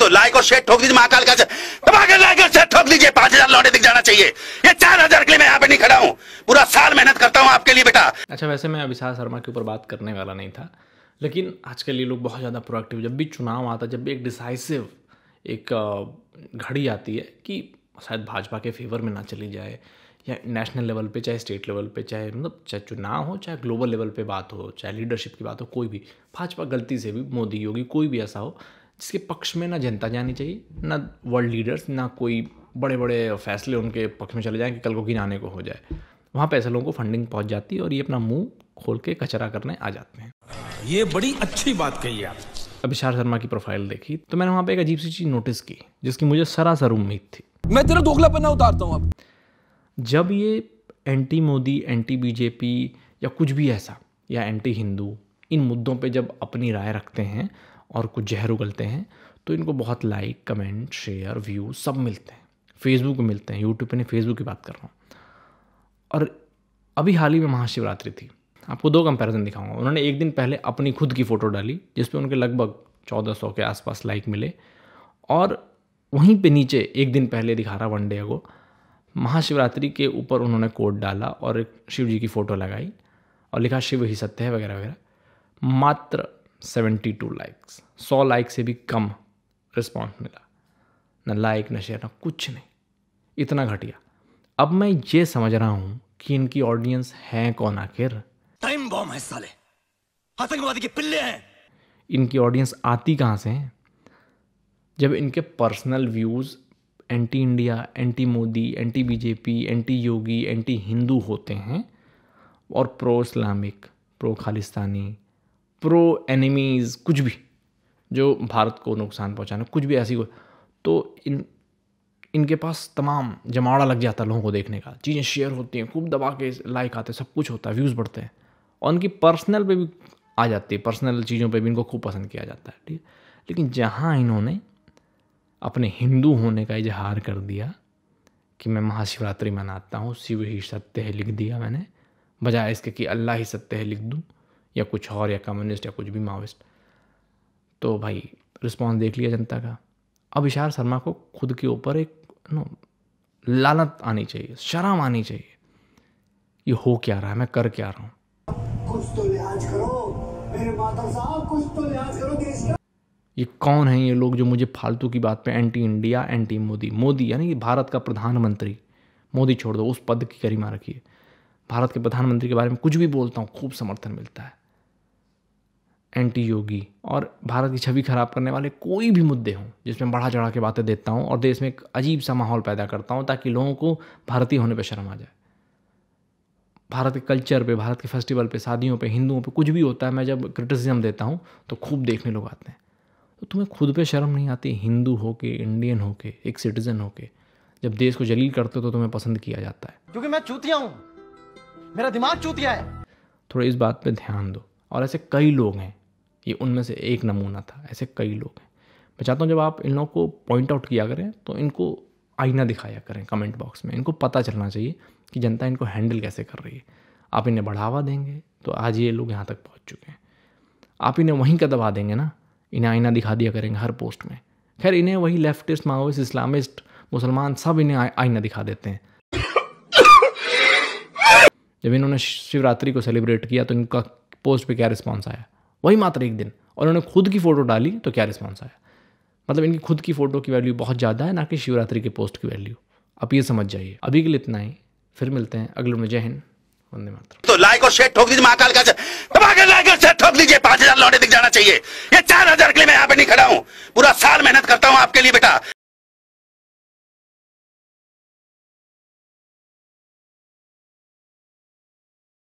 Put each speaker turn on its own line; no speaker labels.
तो लाइक और शेयर ठोक दीजिए महाकाल का दबाकर तो लाइक और शेयर ठोक दीजिए पांच हजार लौटे दिख जाना चाहिए ये चार हजार के लिए मैं यहाँ पे नहीं खड़ा हूँ पूरा साल मेहनत करता हूँ आपके लिए बेटा अच्छा वैसे मैं अभिषाक शर्मा के ऊपर बात करने वाला नहीं था लेकिन आजकल ये लोग बहुत ज़्यादा प्रोएक्टिव जब भी चुनाव आता जब भी एक डिसाइसिव एक घड़ी आती है कि शायद भाजपा के फेवर में ना चली जाए या नेशनल लेवल पे चाहे स्टेट लेवल पे चाहे मतलब चाहे चुनाव हो चाहे ग्लोबल लेवल पे बात हो चाहे लीडरशिप की बात हो कोई भी भाजपा गलती से भी मोदी योगी कोई भी ऐसा हो जिसके पक्ष में ना जनता जानी चाहिए ना वर्ल्ड लीडर्स ना कोई बड़े बड़े फैसले उनके पक्ष में चले जाएँ कि कल को घिनाने को हो जाए वहाँ पैसे ऐसे लोगों को फंडिंग पहुँच जाती है और ये अपना मुंह खोल के कचरा करने आ जाते हैं ये बड़ी अच्छी बात कही आप अभिशार शर्मा की प्रोफाइल देखी तो मैंने वहाँ पे एक अजीब सी चीज़ नोटिस की जिसकी मुझे सरासर उम्मीद थी मैं तेरा दोगला पन्ना उतारता हूँ अब जब ये एंटी मोदी एंटी बीजेपी या कुछ भी ऐसा या एंटी हिंदू इन मुद्दों पे जब अपनी राय रखते हैं और कुछ जहर उगलते हैं तो इनको बहुत लाइक कमेंट शेयर व्यू सब मिलते हैं फेसबुक में मिलते हैं यूट्यूब पर नहीं फेसबुक की बात कर रहा हूँ और अभी हाल ही में महाशिवरात्रि थी आपको दो कंपैरिजन दिखाऊंगा उन्होंने एक दिन पहले अपनी खुद की फ़ोटो डाली जिसपे उनके लगभग चौदह सौ के आसपास लाइक मिले और वहीं पे नीचे एक दिन पहले दिखा रहा वन डे को महाशिवरात्रि के ऊपर उन्होंने कोट डाला और एक शिव जी की फ़ोटो लगाई और लिखा शिव ही सत्य है वगैरह वगैरह मात्र सेवेंटी टू लाइक्स सौ लाइक से भी कम रिस्पॉन्स मिला ना लाइक न शेयर ना कुछ नहीं इतना घटिया अब मैं ये समझ रहा हूँ कि इनकी ऑडियंस है कौन आखिर टाइम बॉम है साले आतंकवादी के पिल्ले हैं इनकी ऑडियंस आती कहाँ से है जब इनके personal views anti India anti Modi anti BJP anti Yogi anti Hindu होते हैं और pro Islamic pro Khalistani pro enemies कुछ भी जो भारत को नुकसान पहुंचाना कुछ भी ऐसी को तो इन इनके पास तमाम जमाड़ा लग जाता है लोगों को देखने का चीज़ें शेयर होती हैं खूब दबा के लाइक आते हैं सब कुछ होता है व्यूज़ बढ़ते हैं और उनकी पर्सनल पे भी आ जाती है पर्सनल चीज़ों पे भी इनको खूब पसंद किया जाता है ठीक है लेकिन जहाँ इन्होंने अपने हिंदू होने का इजहार कर दिया कि मैं महाशिवरात्रि मनाता हूँ शिव ही सत्य है लिख दिया मैंने बजाय इसके कि अल्लाह ही सत्य है लिख दूँ या कुछ और या कम्युनिस्ट या कुछ भी माओविस्ट तो भाई रिस्पॉन्स देख लिया जनता का अब इशार शर्मा को खुद के ऊपर एक नो लालत आनी चाहिए शर्म आनी चाहिए ये हो क्या रहा है मैं कर क्या रहा हूँ कुछ तो लिहाज करो मेरे माता साहब कुछ तो लिहाज करो ये कौन है ये लोग जो मुझे फालतू की बात पे anti India anti Modi Modi यानी कि भारत का प्रधानमंत्री मोदी छोड़ दो उस पद की गरिमा रखिए भारत के प्रधानमंत्री के बारे में कुछ भी बोलता हूँ खूब समर्थन मिलता है एंटी योगी और भारत की छवि खराब करने वाले कोई भी मुद्दे हों जिसमें बढ़ा चढ़ा के बातें देता हूँ और देश में एक अजीब सा माहौल पैदा करता हूँ ताकि लोगों को भारतीय होने पर शर्म आ जाए भारत के कल्चर पे भारत के फेस्टिवल पे शादियों पे हिंदुओं पे कुछ भी होता है मैं जब क्रिटिसिज्म देता हूँ तो खूब देखने लोग आते हैं तो तुम्हें खुद पे शर्म नहीं आती हिंदू हो के इंडियन हो के एक सिटीज़न हो के जब देश को जलील करते हो तो तुम्हें पसंद किया जाता है क्योंकि मैं चूतिया हूँ मेरा दिमाग चूतिया है थोड़ा इस बात पे ध्यान दो और ऐसे कई लोग हैं ये उनमें से एक नमूना था ऐसे कई लोग हैं मैं चाहता हूँ जब आप इन लोगों को पॉइंट आउट किया करें तो इनको आईना दिखाया करें कमेंट बॉक्स में इनको पता चलना चाहिए कि जनता इनको हैंडल कैसे कर रही है आप इन्हें बढ़ावा देंगे तो आज ये लोग यहाँ तक पहुँच चुके हैं आप इन्हें वहीं का दबा देंगे ना इन्हें आईना दिखा दिया करेंगे हर पोस्ट में खैर इन्हें वही लेफ्टिस्ट माओविस्ट इस्लामिस्ट मुसलमान सब इन्हें आईना दिखा देते हैं जब इन्होंने शिवरात्रि को सेलिब्रेट किया तो इनका पोस्ट पे क्या रिस्पॉन्स आया वही मात्र एक दिन और उन्होंने खुद की फ़ोटो डाली तो क्या रिस्पॉन्स आया मतलब इनकी खुद की फ़ोटो की वैल्यू बहुत ज़्यादा है ना कि शिवरात्रि के पोस्ट की वैल्यू आप ये समझ जाइए अभी के लिए इतना ही फिर मिलते हैं अगले में जय हिंद वंदे मातरम तो लाइक और शेयर ठोक दीजिए महाकाल का लाइक और शेयर ठोक दीजिए पांच हजार लौटे दिख जाना चाहिए ये चार हजार के लिए मैं यहाँ पे नहीं खड़ा हूँ पूरा साल मेहनत करता हूँ आपके लिए बेटा